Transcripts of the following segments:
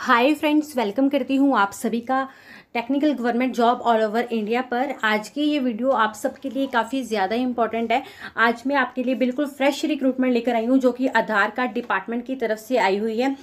hi friends welcome करती हूँ आप सभी का technical government job all over India पर आज की ये वीडियो आप सबके लिए काफ़ी ज़्यादा इंपॉर्टेंट है आज मैं आपके लिए बिल्कुल फ्रेश रिक्रूटमेंट लेकर आई हूँ जो कि आधार कार्ड डिपार्टमेंट की तरफ से आई हुई है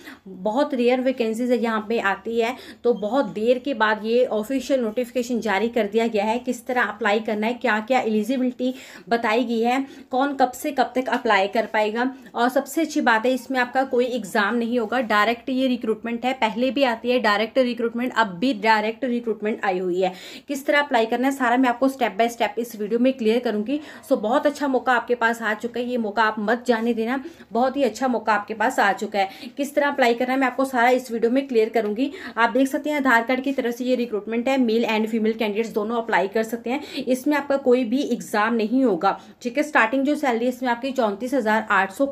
बहुत रेयर वैकेंसीज यहाँ पर आती है तो बहुत देर के बाद ये ऑफिशियल नोटिफिकेशन जारी कर दिया गया है किस तरह अप्लाई करना है क्या क्या एलिजिबिलिटी बताई गई है कौन कब से कब तक अप्लाई कर पाएगा और सबसे अच्छी बात है इसमें आपका कोई एग्ज़ाम नहीं होगा डायरेक्ट ये रिक्रूटमेंट है पहले भी आती है डायरेक्ट रिक्रूटमेंट अब भी डायरेक्ट रिक्रूटमेंट आई हुई है किस तरह अप्लाई करना है सारा मैं आपको स्टेप बाय स्टेप इस वीडियो में क्लियर करूंगी सो बहुत अच्छा मौका आपके पास आ चुका है ये मौका आप मत जाने देना बहुत ही अच्छा मौका आपके पास आ चुका है किस तरह अप्लाई करना है मैं आपको सारा इस वीडियो में क्लियर करूंगी आप देख सकते हैं आधार कार्ड की तरफ से ये रिक्रूटमेंट है मेल एंड फीमेल कैंडिडेट्स दोनों अप्लाई कर सकते हैं इसमें आपका कोई भी एग्जाम नहीं होगा ठीक है स्टार्टिंग जो सैलरी इसमें आपकी चौंतीस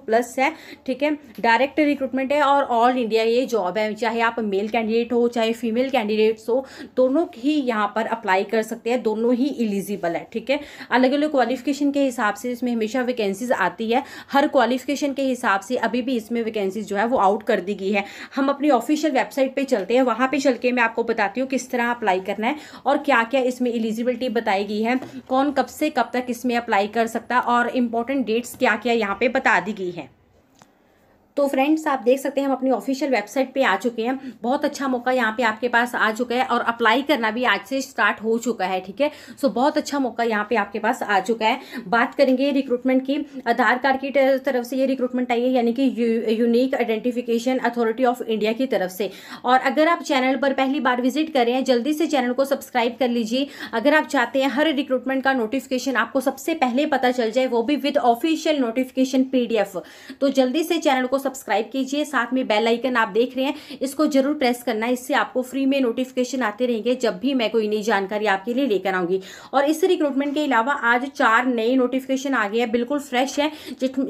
प्लस है ठीक है डायरेक्ट रिक्रूटमेंट है और ऑल इंडिया ये जॉब है चाहे आप मेल कैंडिडेट हो चाहे फीमेल कैंडिडेट्स हो दोनों ही यहाँ पर अप्लाई कर सकते हैं दोनों ही एलिजिबल है ठीक है अलग अलग क्वालिफिकेशन के हिसाब से इसमें हमेशा वैकेंसीज आती है हर क्वालिफिकेशन के हिसाब से अभी भी इसमें वैकेंसीज जो है वो आउट कर दी गई है हम अपनी ऑफिशियल वेबसाइट पर चलते हैं वहाँ पर चल के मैं आपको बताती हूँ किस तरह अप्लाई करना है और क्या क्या इसमें एलिजिबिलिटी बताई गई है कौन कब से कब तक इसमें अप्लाई कर सकता और इम्पोर्टेंट डेट्स क्या क्या यहाँ पर बता दी गई है तो फ्रेंड्स आप देख सकते हैं हम अपनी ऑफिशियल वेबसाइट पे आ चुके हैं बहुत अच्छा मौका यहाँ पे आपके पास आ चुका है और अप्लाई करना भी आज से स्टार्ट हो चुका है ठीक है सो बहुत अच्छा मौका यहाँ पे आपके पास आ चुका है बात करेंगे रिक्रूटमेंट की आधार कार्ड की तरफ से ये रिक्रूटमेंट आई है यानी कि unique identification authority of India की तरफ से और अगर आप चैनल पर पहली बार विजिट कर रहे हैं जल्दी से चैनल को सब्सक्राइब कर लीजिए अगर आप चाहते हैं हर रिक्रूटमेंट का नोटिफिकेशन आपको सबसे पहले पता चल जाए वो भी विद ऑफिशियल नोटिफिकेशन पीडीएफ तो जल्दी से चैनल को सब्सक्राइब कीजिए साथ में बेल आइकन आप देख रहे हैं इसको जरूर प्रेस करना है इससे आपको फ्री में नोटिफिकेशन आते रहेंगे जब भी मैं कोई नई जानकारी आपके लिए लेकर आऊंगी और इस रिक्रूटमेंट के अलावा आज चार नए नोटिफिकेशन आ गए हैं बिल्कुल फ्रेश है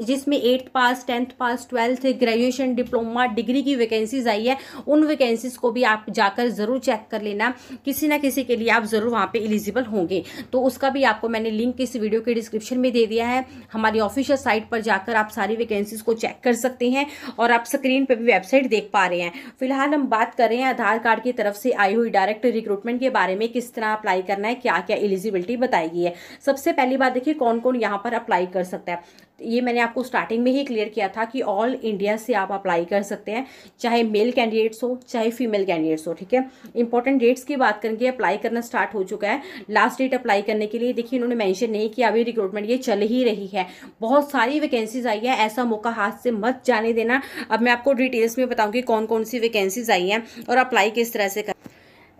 जिसमें eighth pass tenth pass twelfth graduation diploma degree की वैकेंसीज आई है उन वैकेंसीज को भी आप जाकर ज़रूर चेक कर लेना किसी ना किसी के लिए आप ज़रूर वहां पे एलिजिबल होंगे तो उसका भी आपको मैंने लिंक इस वीडियो के डिस्क्रिप्शन में दे दिया है हमारी ऑफिशियल साइट पर जाकर आप सारी वैकेंसीज को चेक कर सकते हैं हैं और आप स्क्रीन पर भी वेबसाइट देख पा रहे हैं फिलहाल हम बात कर रहे हैं आधार कार्ड की तरफ से आई हुई डायरेक्ट रिक्रूटमेंट के बारे में किस तरह अप्लाई करना है क्या क्या एलिजिबिलिटी बताई गई है सबसे पहली बात देखिए कौन कौन यहाँ पर अप्लाई कर सकता है ये मैंने आपको स्टार्टिंग में ही क्लियर किया था कि ऑल इंडिया से आप अप्लाई कर सकते हैं चाहे मेल कैंडिडेट्स हो चाहे फीमेल कैंडिडेट्स हो ठीक है इंपॉर्टेंट डेट्स की बात करेंगे अप्लाई करना स्टार्ट हो चुका है लास्ट डेट अप्लाई करने के लिए देखिए इन्होंने मैंशन नहीं किया अभी रिक्रूटमेंट ये चल ही रही है बहुत सारी वैकेंसीज आई है ऐसा मौका हाथ से मत जाने देना अब मैं आपको डिटेल्स में बताऊँगी कौन कौन सी वैकेंसीज आई हैं और अप्लाई किस तरह से कर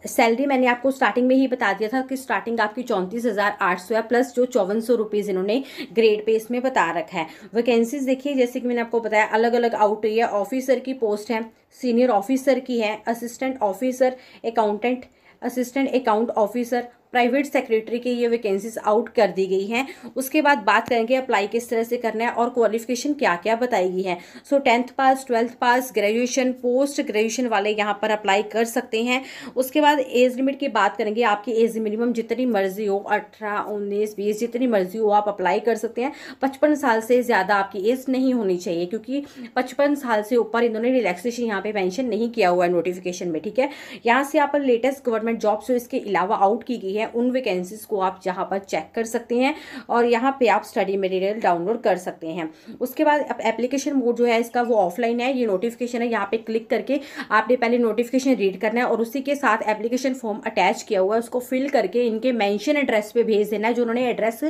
सैलरी मैंने आपको स्टार्टिंग में ही बता दिया था कि स्टार्टिंग आपकी चौंतीस हज़ार आठ सौ है प्लस जो चौवन सौ रुपीज़ इन्होंने ग्रेड पे इसमें बता रखा है वैकेंसीज देखिए जैसे कि मैंने आपको बताया अलग अलग आउट हुई है ऑफिसर की पोस्ट है सीनियर ऑफिसर की है assistant officer accountant assistant account officer private secretary की ये वैकेंसीज आउट कर दी गई हैं उसके बाद बात करेंगे अप्लाई किस तरह से करना है और क्वालिफिकेशन क्या क्या बताई गई है so tenth pass twelfth pass graduation post graduation वाले यहाँ पर अप्लाई कर सकते हैं उसके बाद एज लिमिट की बात करेंगे आपकी एज मिनिमम जितनी मर्जी हो अठारह उन्नीस बीस जितनी मर्जी हो आप अप्लाई कर सकते हैं पचपन साल से ज़्यादा आपकी एज नहीं होनी चाहिए क्योंकि पचपन साल से ऊपर इन्होंने रिलैक्सेशन यहाँ पे मैंशन नहीं किया हुआ है नोटिफिकेशन में ठीक है यहाँ से आप पर लेटेस्ट गवर्नमेंट जॉब्स इसके अलावा आउट की गई है हैं उन वैकेंसीज़ को आप यहाँ पर चेक कर सकते हैं और यहाँ पे आप स्टडी मटेरियल डाउनलोड कर सकते हैं उसके बाद अब एप्लीकेशन मोड जो है इसका वो ऑफलाइन है ये नोटिफिकेशन है यहाँ पे क्लिक करके आपने पहले नोटिफिकेशन रीड करना है और उसी के साथ एप्लीकेशन फॉर्म अटैच किया हुआ है उसको फिल करके इनके मैंशन एड्रेस पर भेज देना है जो उन्होंने एड्रेस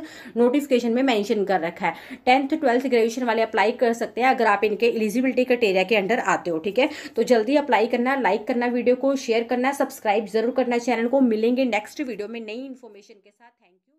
नोटिफिकेशन में मैंशन कर रखा है टेंथ ट्वेल्थ ग्रेजुएशन वाले अप्लाई कर सकते हैं अगर आप इनके एलिजिबिलिटी क्राइटेरिया के अंडर आते हो ठीक है तो जल्दी अप्लाई करना लाइक करना वीडियो को शेयर करना सब्सक्राइब जरूर करना चैनल को मिलेंगे नेक्स्ट वीडियो में नई इन्फॉर्मेशन के साथ थैंक यू